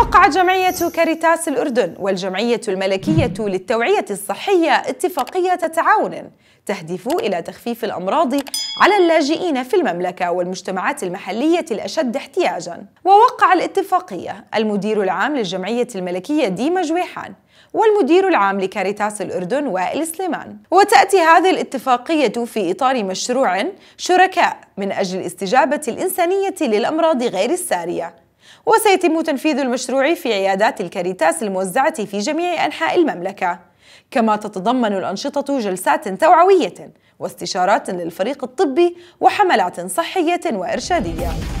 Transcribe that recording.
وقعت جمعية كاريتاس الأردن والجمعية الملكية للتوعية الصحية اتفاقية تعاون تهدف إلى تخفيف الأمراض على اللاجئين في المملكة والمجتمعات المحلية الأشد احتياجاً ووقع الاتفاقية المدير العام للجمعية الملكية ديما جويحان والمدير العام لكاريتاس الأردن وائل سليمان وتأتي هذه الاتفاقية في إطار مشروع شركاء من أجل الاستجابة الإنسانية للأمراض غير السارية وسيتم تنفيذ المشروع في عيادات الكاريتاس الموزعة في جميع أنحاء المملكة كما تتضمن الأنشطة جلسات توعوية واستشارات للفريق الطبي وحملات صحية وإرشادية